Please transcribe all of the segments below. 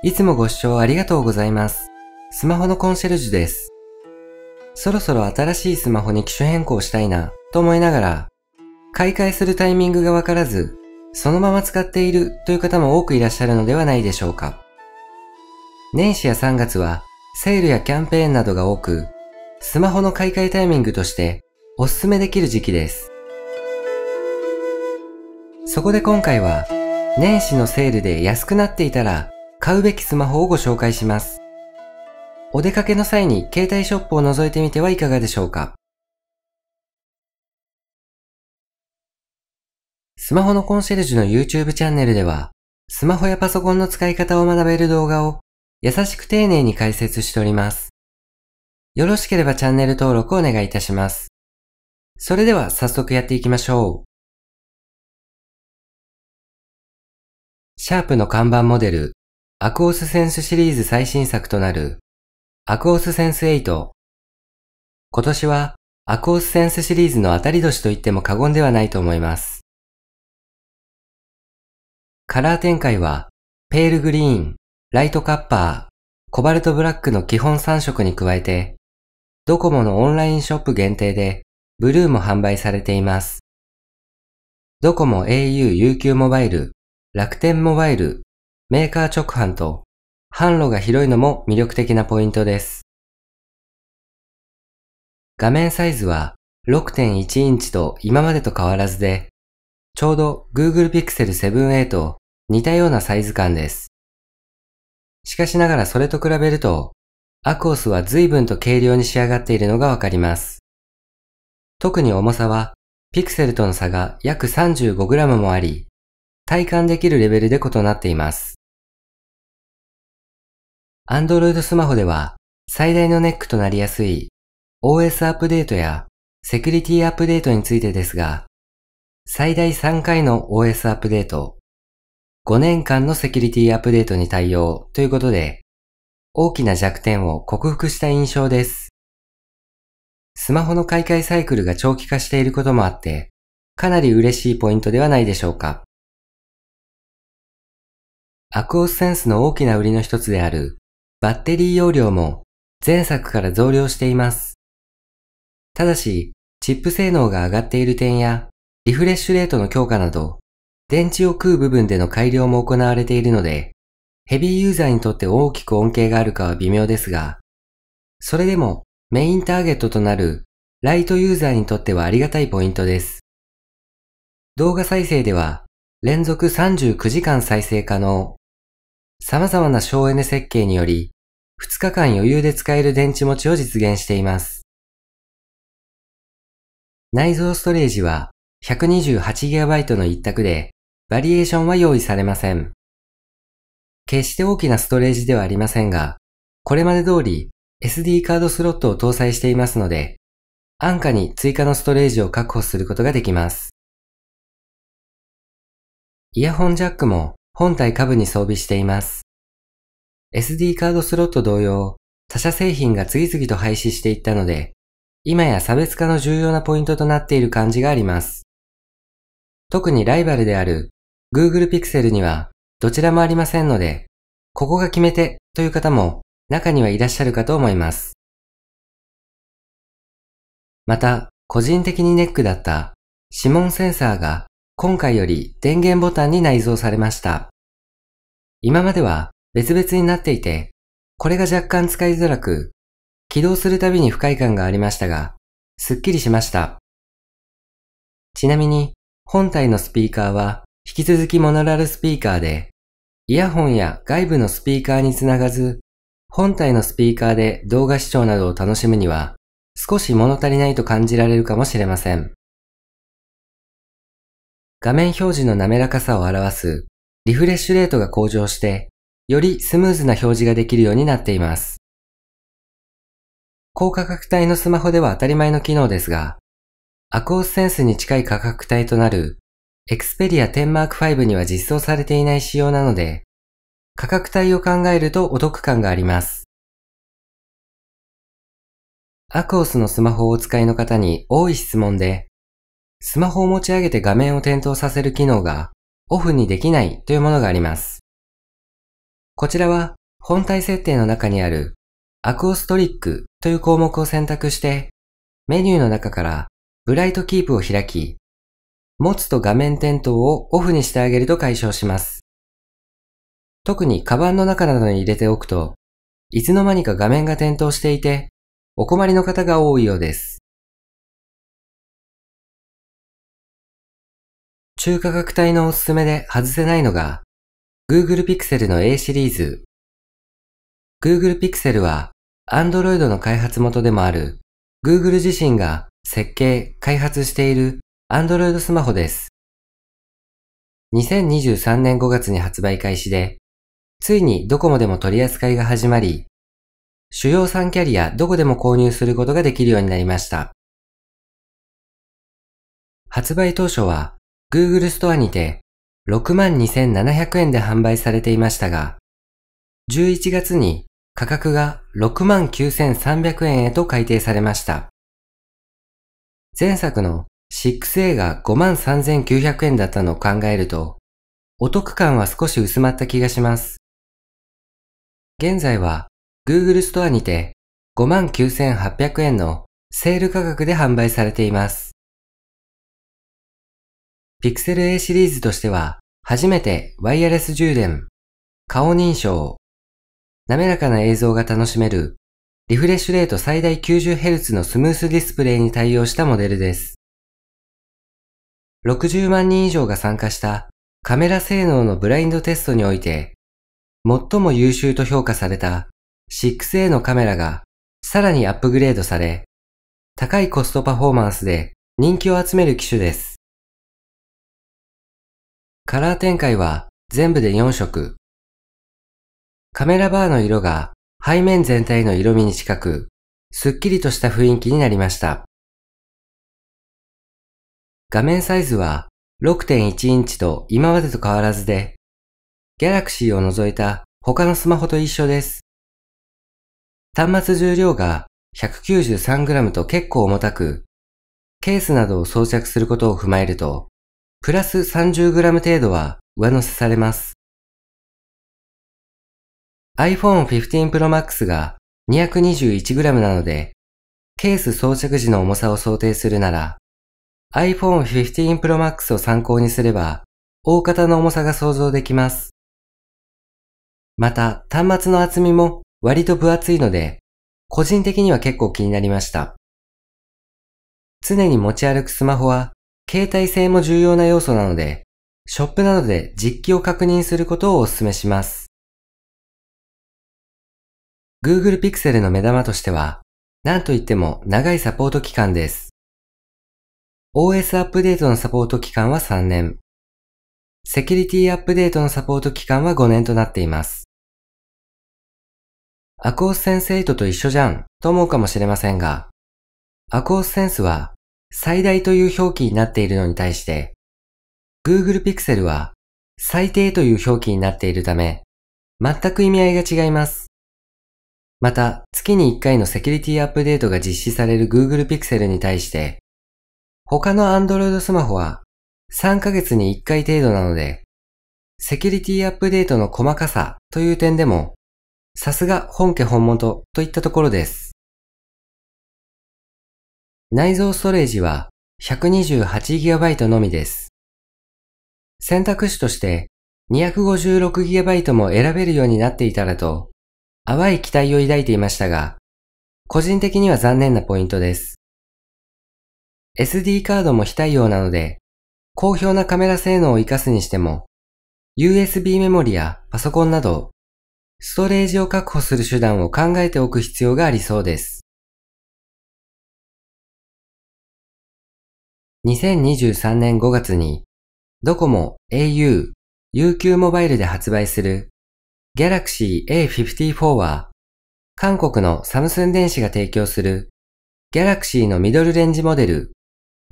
いつもご視聴ありがとうございます。スマホのコンシェルジュです。そろそろ新しいスマホに機種変更したいな、と思いながら、買い替えするタイミングがわからず、そのまま使っているという方も多くいらっしゃるのではないでしょうか。年始や3月は、セールやキャンペーンなどが多く、スマホの買い替えタイミングとしておすすめできる時期です。そこで今回は、年始のセールで安くなっていたら買うべきスマホをご紹介します。お出かけの際に携帯ショップを覗いてみてはいかがでしょうかスマホのコンシェルジュの YouTube チャンネルでは、スマホやパソコンの使い方を学べる動画を優しく丁寧に解説しております。よろしければチャンネル登録お願いいたします。それでは早速やっていきましょう。シャープの看板モデル、アクオスセンスシリーズ最新作となるアクオスセンス8。今年はアクオスセンスシリーズの当たり年と言っても過言ではないと思います。カラー展開はペールグリーン、ライトカッパー、コバルトブラックの基本3色に加えて、ドコモのオンラインショップ限定でブルーも販売されています。ドコモ au UQ モバイル、楽天モバイル、メーカー直販と販路が広いのも魅力的なポイントです。画面サイズは6.1インチと今までと変わらずで、ちょうど Google Pixel 7a と似たようなサイズ感です。しかしながらそれと比べると、アクオスは随分と軽量に仕上がっているのがわかります。特に重さは、ピクセルとの差が約 35g もあり、体感できるレベルで異なっています。Android スマホでは最大のネックとなりやすい OS アップデートやセキュリティアップデートについてですが、最大3回の OS アップデート、5年間のセキュリティアップデートに対応ということで、大きな弱点を克服した印象です。スマホの買い替えサイクルが長期化していることもあって、かなり嬉しいポイントではないでしょうか。アクオスセンスの大きな売りの一つであるバッテリー容量も前作から増量しています。ただし、チップ性能が上がっている点や、リフレッシュレートの強化など、電池を食う部分での改良も行われているので、ヘビーユーザーにとって大きく恩恵があるかは微妙ですが、それでもメインターゲットとなるライトユーザーにとってはありがたいポイントです。動画再生では連続39時間再生可能様々な省エネ設計により、2日間余裕で使える電池持ちを実現しています。内蔵ストレージは 128GB の一択で、バリエーションは用意されません。決して大きなストレージではありませんが、これまで通り SD カードスロットを搭載していますので、安価に追加のストレージを確保することができます。イヤホンジャックも本体下部に装備しています。SD カードスロット同様、他社製品が次々と廃止していったので、今や差別化の重要なポイントとなっている感じがあります。特にライバルである Google Pixel にはどちらもありませんので、ここが決めてという方も中にはいらっしゃるかと思います。また、個人的にネックだった指紋センサーが今回より電源ボタンに内蔵されました。今までは別々になっていて、これが若干使いづらく、起動するたびに不快感がありましたが、すっきりしました。ちなみに、本体のスピーカーは引き続きモノラルスピーカーで、イヤホンや外部のスピーカーにつながず、本体のスピーカーで動画視聴などを楽しむには、少し物足りないと感じられるかもしれません。画面表示の滑らかさを表すリフレッシュレートが向上して、よりスムーズな表示ができるようになっています。高価格帯のスマホでは当たり前の機能ですが、アクオスセンスに近い価格帯となる Xperia 10 5には実装されていない仕様なので、価格帯を考えるとお得感があります。アクオスのスマホをお使いの方に多い質問で、スマホを持ち上げて画面を点灯させる機能がオフにできないというものがあります。こちらは本体設定の中にあるアクオストリックという項目を選択してメニューの中からブライトキープを開き持つと画面点灯をオフにしてあげると解消します。特にカバンの中などに入れておくといつの間にか画面が点灯していてお困りの方が多いようです。中価格帯のおすすめで外せないのが、Google Pixel の A シリーズ。Google Pixel は、Android の開発元でもある、Google 自身が設計、開発している Android スマホです。2023年5月に発売開始で、ついにドコモでも取り扱いが始まり、主要3キャリアどこでも購入することができるようになりました。発売当初は Google ストアにて62,700円で販売されていましたが、11月に価格が69,300円へと改定されました。前作の 6A が53,900円だったのを考えると、お得感は少し薄まった気がします。現在は Google ストアにて59,800円のセール価格で販売されています。Pixel A シリーズとしては、初めてワイヤレス充電、顔認証、滑らかな映像が楽しめる、リフレッシュレート最大 90Hz のスムースディスプレイに対応したモデルです。60万人以上が参加したカメラ性能のブラインドテストにおいて、最も優秀と評価された 6A のカメラがさらにアップグレードされ、高いコストパフォーマンスで人気を集める機種です。カラー展開は全部で4色。カメラバーの色が背面全体の色味に近く、すっきりとした雰囲気になりました。画面サイズは6.1インチと今までと変わらずで、Galaxy を除いた他のスマホと一緒です。端末重量が 193g と結構重たく、ケースなどを装着することを踏まえると、プラス 30g 程度は上乗せされます。iPhone 15 Pro Max が 221g なので、ケース装着時の重さを想定するなら、iPhone 15 Pro Max を参考にすれば、大方の重さが想像できます。また、端末の厚みも割と分厚いので、個人的には結構気になりました。常に持ち歩くスマホは携帯性も重要な要素なので、ショップなどで実機を確認することをお勧めします。Google Pixel の目玉としては、なんといっても長いサポート期間です。OS アップデートのサポート期間は3年。セキュリティアップデートのサポート期間は5年となっています。アコースセンス8と一緒じゃんと思うかもしれませんが、アコースセンスは最大という表記になっているのに対して、Google Pixel は最低という表記になっているため、全く意味合いが違います。また、月に1回のセキュリティアップデートが実施される Google Pixel に対して、他の Android スマホは3ヶ月に1回程度なので、セキュリティアップデートの細かさという点でも、さすが本家本元といったところです。内蔵ストレージは 128GB のみです。選択肢として 256GB も選べるようになっていたらと、淡い期待を抱いていましたが、個人的には残念なポイントです。SD カードも非対応なので、高評なカメラ性能を活かすにしても、USB メモリやパソコンなど、ストレージを確保する手段を考えておく必要がありそうです。2023年5月に、ドコモ au、UQ モバイルで発売する Galaxy A54 は、韓国のサムスン電子が提供する Galaxy のミドルレンジモデル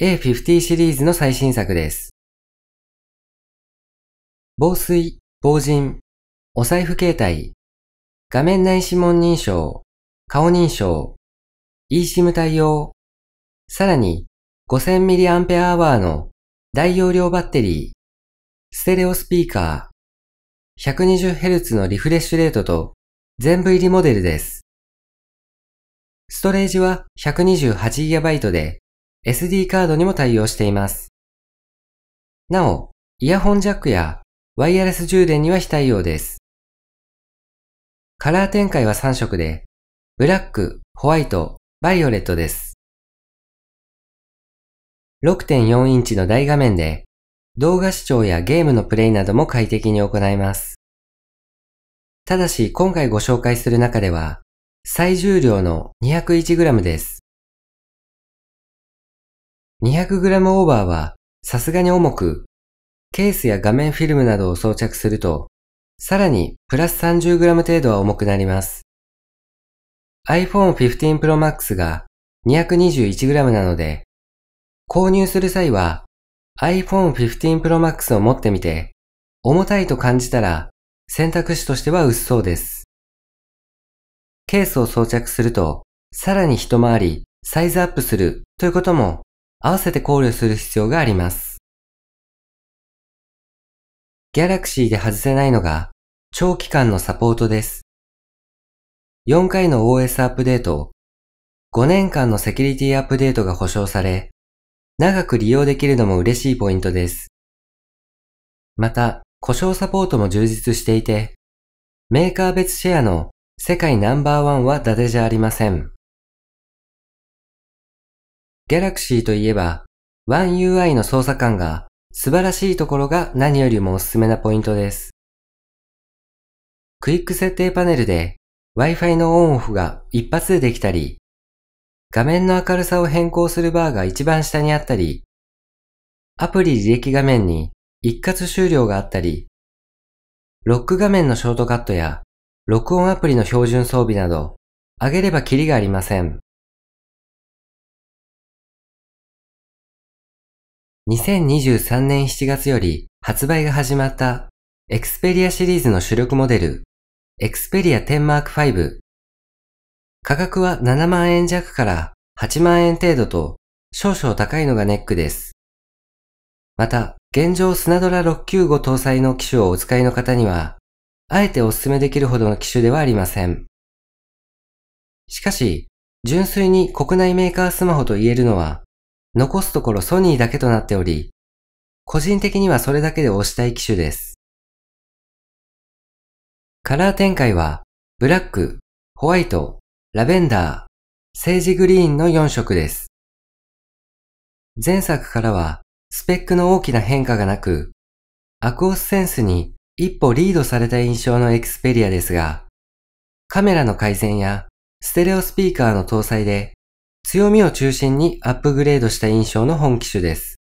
A50 シリーズの最新作です。防水、防塵、お財布携帯、画面内指紋認証、顔認証、eSIM 対応、さらに 5000mAh の大容量バッテリー、ステレオスピーカー、120Hz のリフレッシュレートと全部入りモデルです。ストレージは 128GB で SD カードにも対応しています。なお、イヤホンジャックやワイヤレス充電には非対応です。カラー展開は3色で、ブラック、ホワイト、バイオレットです。6.4インチの大画面で動画視聴やゲームのプレイなども快適に行えます。ただし今回ご紹介する中では最重量の 201g です。200g オーバーはさすがに重く、ケースや画面フィルムなどを装着すると、さらにプラス 30g 程度は重くなります。iPhone 15 Pro Max が 221g なので、購入する際は iPhone 15 Pro Max を持ってみて、重たいと感じたら選択肢としては薄そうです。ケースを装着すると、さらに一回りサイズアップするということも合わせて考慮する必要があります。Galaxy で外せないのが長期間のサポートです。4回の OS アップデート、5年間のセキュリティアップデートが保証され、長く利用できるのも嬉しいポイントです。また、故障サポートも充実していて、メーカー別シェアの世界ナンバーワンは伊達じゃありません。Galaxy といえば、OneUI の操作感が素晴らしいところが何よりもおすすめなポイントです。クイック設定パネルで Wi-Fi のオンオフが一発でできたり、画面の明るさを変更するバーが一番下にあったり、アプリ履歴画面に一括終了があったり、ロック画面のショートカットや録音アプリの標準装備など、上げればキリがありません。2023年7月より発売が始まった Xperia シリーズの主力モデル Xperia 10 Mark 5価格は7万円弱から8万円程度と少々高いのがネックです。また、現状スナドラ695搭載の機種をお使いの方には、あえてお勧めできるほどの機種ではありません。しかし、純粋に国内メーカースマホと言えるのは、残すところソニーだけとなっており、個人的にはそれだけで押したい機種です。カラー展開は、ブラック、ホワイト、ラベンダー、セージグリーンの4色です。前作からはスペックの大きな変化がなく、アクオスセンスに一歩リードされた印象のエクスペリアですが、カメラの改善やステレオスピーカーの搭載で強みを中心にアップグレードした印象の本機種です。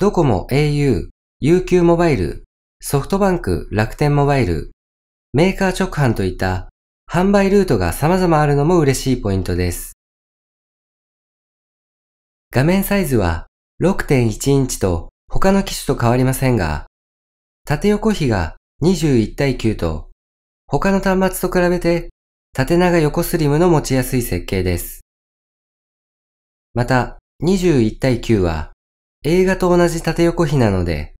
ドコモ au、UQ モバイル、ソフトバンク、楽天モバイル、メーカー直販といった販売ルートが様々あるのも嬉しいポイントです。画面サイズは6.1インチと他の機種と変わりませんが、縦横比が21対9と、他の端末と比べて縦長横スリムの持ちやすい設計です。また、21対9は映画と同じ縦横比なので、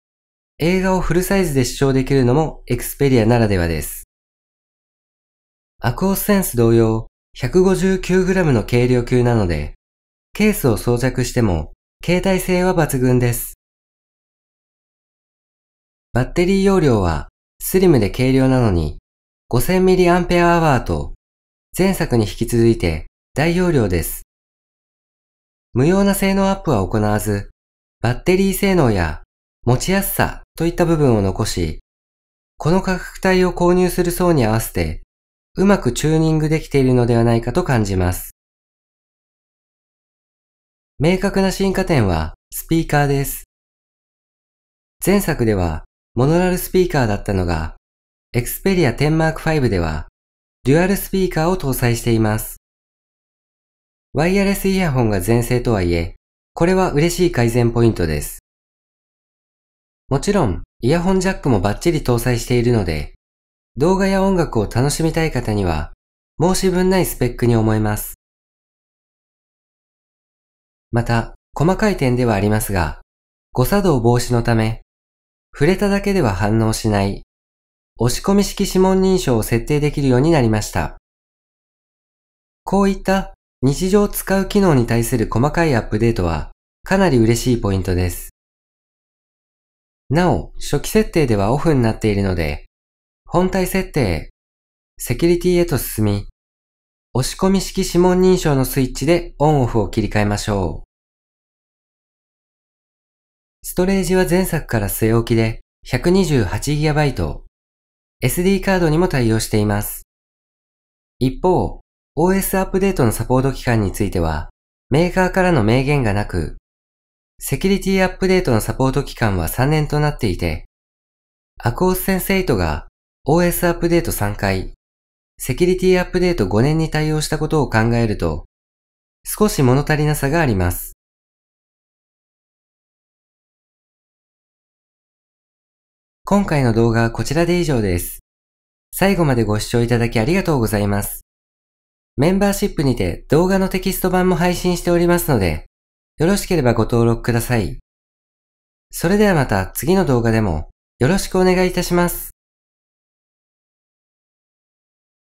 映画をフルサイズで視聴できるのも Xperia ならではです。アクオスセンス同様 159g の軽量級なので、ケースを装着しても携帯性は抜群です。バッテリー容量はスリムで軽量なのに 5000mAh と前作に引き続いて大容量です。無用な性能アップは行わず、バッテリー性能や持ちやすさといった部分を残し、この価格帯を購入する層に合わせてうまくチューニングできているのではないかと感じます。明確な進化点はスピーカーです。前作ではモノラルスピーカーだったのが、Xperia 10M5 a r k ではデュアルスピーカーを搭載しています。ワイヤレスイヤホンが前盛とはいえ、これは嬉しい改善ポイントです。もちろん、イヤホンジャックもバッチリ搭載しているので、動画や音楽を楽しみたい方には、申し分ないスペックに思えます。また、細かい点ではありますが、誤作動防止のため、触れただけでは反応しない、押し込み式指紋認証を設定できるようになりました。こういった日常使う機能に対する細かいアップデートはかなり嬉しいポイントです。なお、初期設定ではオフになっているので、本体設定、セキュリティへと進み、押し込み式指紋認証のスイッチでオンオフを切り替えましょう。ストレージは前作から据え置きで 128GB、SD カードにも対応しています。一方、OS アップデートのサポート期間については、メーカーからの明言がなく、セキュリティアップデートのサポート期間は3年となっていて、アコースセンセイトが OS アップデート3回、セキュリティアップデート5年に対応したことを考えると、少し物足りなさがあります。今回の動画はこちらで以上です。最後までご視聴いただきありがとうございます。メンバーシップにて動画のテキスト版も配信しておりますので、よろしければご登録ください。それではまた次の動画でもよろしくお願いいたします。